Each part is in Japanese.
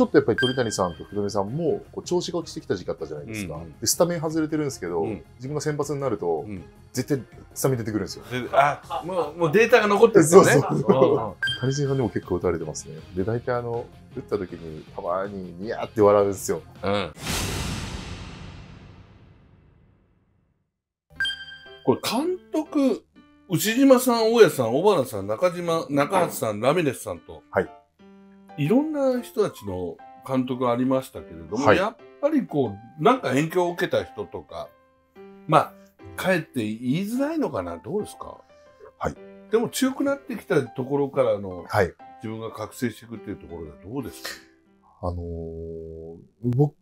ちょっとやっぱり鳥谷さんと福留さんもこう調子が落ちてきた時期あったじゃないですか、うんうん、でスタメン外れてるんですけど、うん、自分が先発になると、うん、絶対スタメン出てくるんですよ。あもうもうデータが残ってるんですよね。そうそう谷さんでも結構打たれてますね。で大体あの打った時にたまににやって笑うんですよ。うんこれ監督、牛島さん、大家さん、小原さん、中島、中橋さん、ラミレスさんと、はい、いろんな人たちの監督ありましたけれども、はい、やっぱりこうなんか影響を受けた人とかまあかえって言いづらいのかなどうですかはいでも強くなってきたところからの、はい、自分が覚醒していくっていうところでどうですかあのー、僕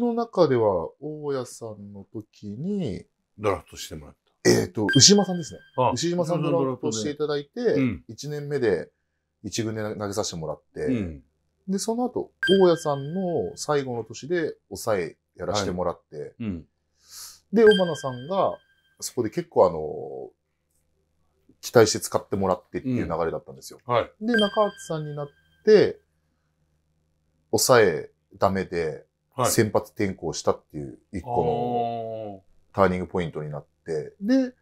の中では大家さんの時にドラフトしてもらったえっ、ー、と牛島さんですね牛島さんドラフトしていただいて、1年目で一軍で投げさせてもらって、うん、で、その後、大家さんの最後の年で抑えやらせてもらって、はいうん、で、尾花さんが、そこで結構あの、期待して使ってもらってっていう流れだったんですよ。うんはい、で、中畑さんになって、抑えダメで、先発転向したっていう一個のターニングポイントになって、で、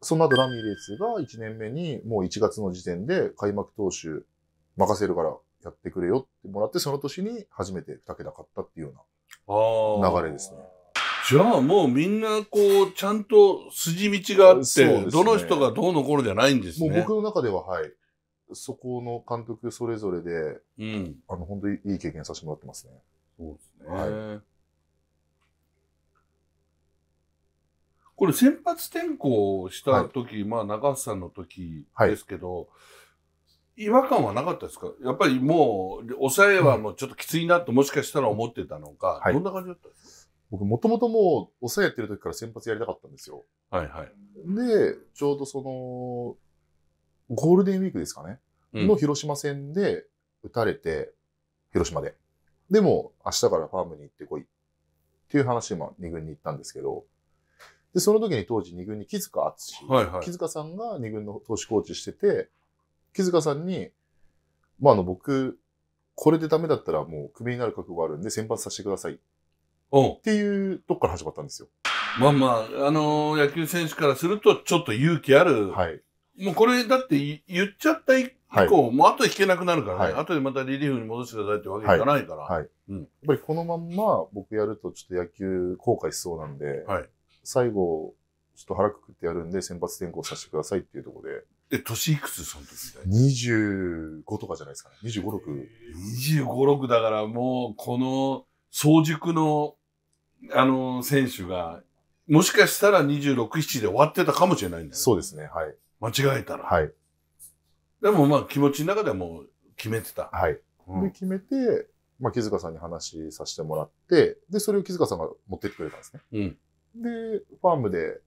そんなドラミレースが1年目にもう1月の時点で開幕投手任せるからやってくれよってもらって、その年に初めて2桁勝ったっていうような流れですね。じゃあもうみんなこう、ちゃんと筋道があって、ね、どの人がどうの頃じゃないんですね。もう僕の中でははい。そこの監督それぞれで、うん、あの、本当にいい経験させてもらってますね。そうですね。はいこれ先発転向した時、はい、まあ中橋さんの時ですけど、はい、違和感はなかったですかやっぱりもう抑えはもうちょっときついなともしかしたら思ってたのか、どんな感じだったんですか僕もともともう抑えてる時から先発やりたかったんですよ。はいはい。で、ちょうどその、ゴールデンウィークですかね、うん、の広島戦で打たれて、広島で。でも、明日からファームに行ってこいっていう話今、二軍に行ったんですけど、で、その時に当時2軍に木塚敦、はいはい、木塚さんが2軍の投手コーチしてて、木塚さんに、まあ、あの、僕、これでダメだったらもうクビになる覚悟があるんで先発させてください。っていうとこから始まったんですよ。まあまあ、あのー、野球選手からするとちょっと勇気ある。はい。もうこれだって言っちゃった以降、はい、もう後引けなくなるからね、はい、後でまたリリーフに戻してくださいってわけいかないから。はい。はい、うん、やっぱりこのまんま僕やるとちょっと野球後悔しそうなんで、はい。最後、ちょっと腹くくってやるんで、先発転向させてくださいっていうところで。え、年いくつその時25とかじゃないですかね。25、6。25、6だからもう、この、早熟の、あの、選手が、もしかしたら26、7で終わってたかもしれないんだよ、ね、そうですね、はい。間違えたら。はい。でもまあ、気持ちの中ではもう決めてた。はい。うん、で、決めて、まあ、木塚さんに話させてもらって、で、それを木塚さんが持ってってくれたんですね。うん。で、ファームで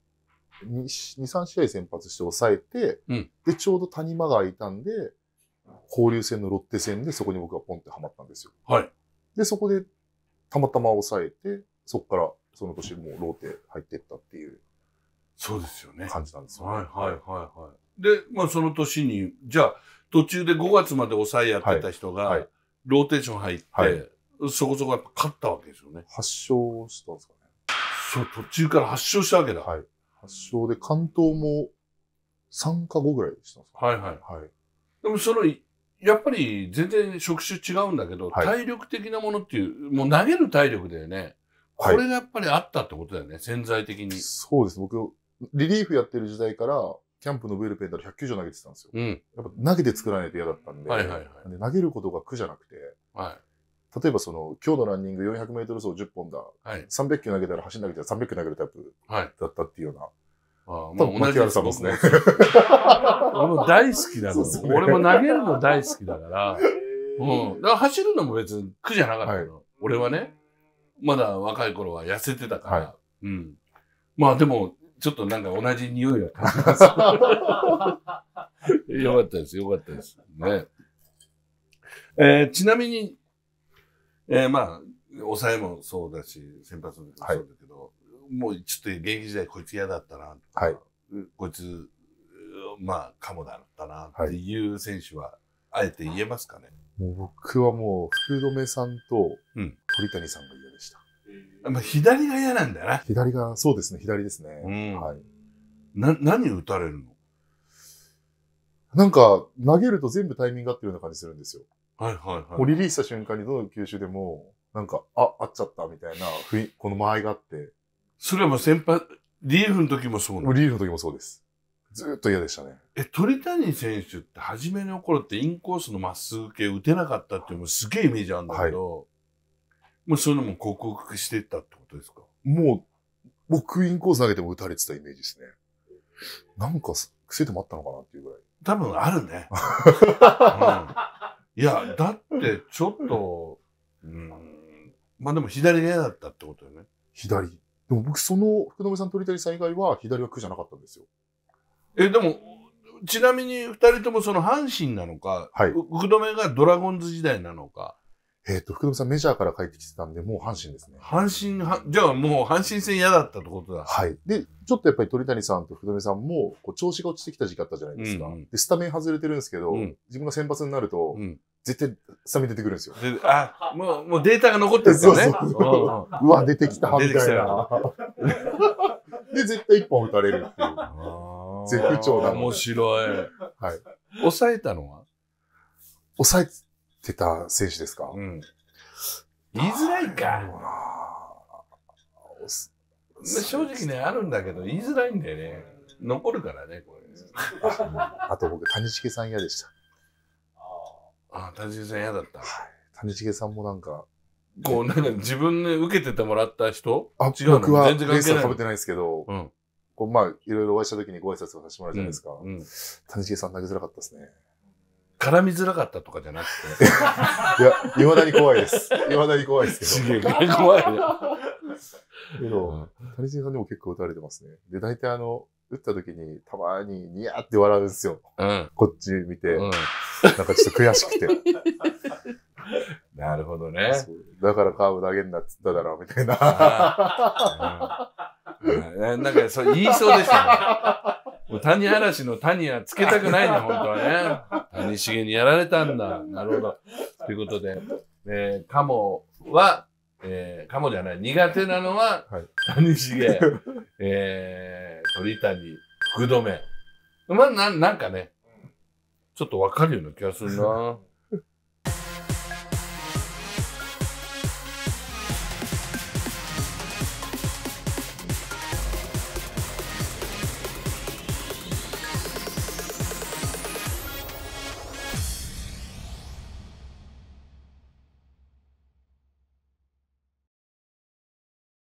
2、2 3試合先発して抑えて、うん、で、ちょうど谷間が空いたんで、交流戦のロッテ戦でそこに僕がポンってハマったんですよ。はい。で、そこでたまたま抑えて、そこからその年もうローテ入ってったっていう。そうですよね。感じなんですよね。はいはいはいはい。で、まあその年に、じゃあ途中で5月まで抑えやってた人が、ローテーション入って、はい、そこそこやっぱ勝ったわけですよね。発勝したんですかそう、途中から発症したわけだ。はい。発症で、関東も3か5ぐらいでしたはいはい。はい。でもその、やっぱり全然職種違うんだけど、はい体力的なものっていう、もう投げる体力だよね。これがやっぱりあったってことだよね、潜在的に。そうです。僕、リリーフやってる時代から、キャンプのウェルペンだら190投げてたんですよ。うん。やっぱ投げて作らないと嫌だったんで、はいはいはい。投げることが苦じゃなくて、はい。例えばその、今日のランニング400メートル走10本だ。はい。300球投げたら走り投げたら300球投げるタイプはい。だったっていうような。はいああ、もう同じ原さんですね。俺も大好きだから、ね、俺も投げるの大好きだから、うん。だから走るのも別に苦じゃなかったの、はい、俺はね、まだ若い頃は痩せてたから、はい、うん。まあでも、ちょっとなんか同じ匂いが感じます。よかったです、よかったです。ね。えー、ちなみに、えー、まあ、抑えもそうだし、先発もそうだけど、はい、もうちょっと現役時代こいつ嫌だったな、はい、こいつ、まあ、かもだったなっていう選手は、あえて言えますかね、僕はもう、福留さんと鳥谷さんが嫌でした。うん、まあ、左が嫌なんだな。左が、そうですね、左ですね。うん、はい。な、何打たれるのなんか、投げると全部タイミング合ってるような感じするんですよ。はいはいはい。もうリリースした瞬間にどの球種でも、なんか、あ、合っちゃったみたいな、ふいこの間合いがあって。それはもう先輩、リーフの時もそうなの。リリーフの時もそうです。ずーっと嫌でしたね。え、鳥谷選手って初めの頃ってインコースのまっすぐ系打てなかったっていうのもすげえイメージあるんだけど、もうそういうのも克服していったってことですかもう、僕インコース投げても打たれてたイメージですね。なんか癖でもあったのかなっていうぐらい。多分あるね。うんいや、だってちょっと、うん、まあでも左が嫌だったってことよね。左。でも僕その福留さん鳥谷さん以外は左は苦じゃなかったんですよ。え、でも、ちなみに二人ともその阪神なのか、はい、福留がドラゴンズ時代なのか。えっ、と、福留さんメジャーから帰ってきてたんで、もう阪神ですね。阪神は、じゃあもう阪神戦嫌だったってことだ。はい。で、ちょっとやっぱり鳥谷さんと福留さんも、こう、調子が落ちてきた時期あったじゃないですか。うんうん、で、スタメン外れてるんですけど、うん、自分が先発になると、うん、絶対サミ出てくるんですよ。あ、もう、もうデータが残ってるんですよね。そうそううわ、出てきた、みたいな。で、絶対一本打たれるっていう。絶不調な面白い。はい。抑えたのは抑えてた選手ですかうん。言いづらいか。正直ね、あるんだけど、言いづらいんだよね。残るからね、これ。あと僕、谷重さん嫌でした。あ谷繁さん嫌だった、はい、谷繁さんもなんかこうなんか自分で受けててもらった人あ違う僕は全然レースは食べてないですけど、うん、こうまあいろいろお会いした時にご挨拶をさせてもらうじゃないですか、うんうん、谷繁さん投げづらかったですね絡みづらかったとかじゃなくて。いや、いまだに怖いです。いまだに怖いですけど。怖いけど、谷繁さんでも結構打たれてますね。で、大体あの、打った時にたまにニヤって笑うんですよ。うん、こっち見て、うん、なんかちょっと悔しくて。なるほどね。だからカーブ投げんなっつっただろ、みたいな。うん、なんかそう言いそうでしたね。もう谷嵐の谷はつけたくないね、本当はね。谷繁にやられたんだ。なるほど。ということで、えー、カモは、えー、カモじゃない、苦手なのは、はい、谷繁。えー鳥谷、福留。まあ、ななんかね、ちょっとわかるような気がするな。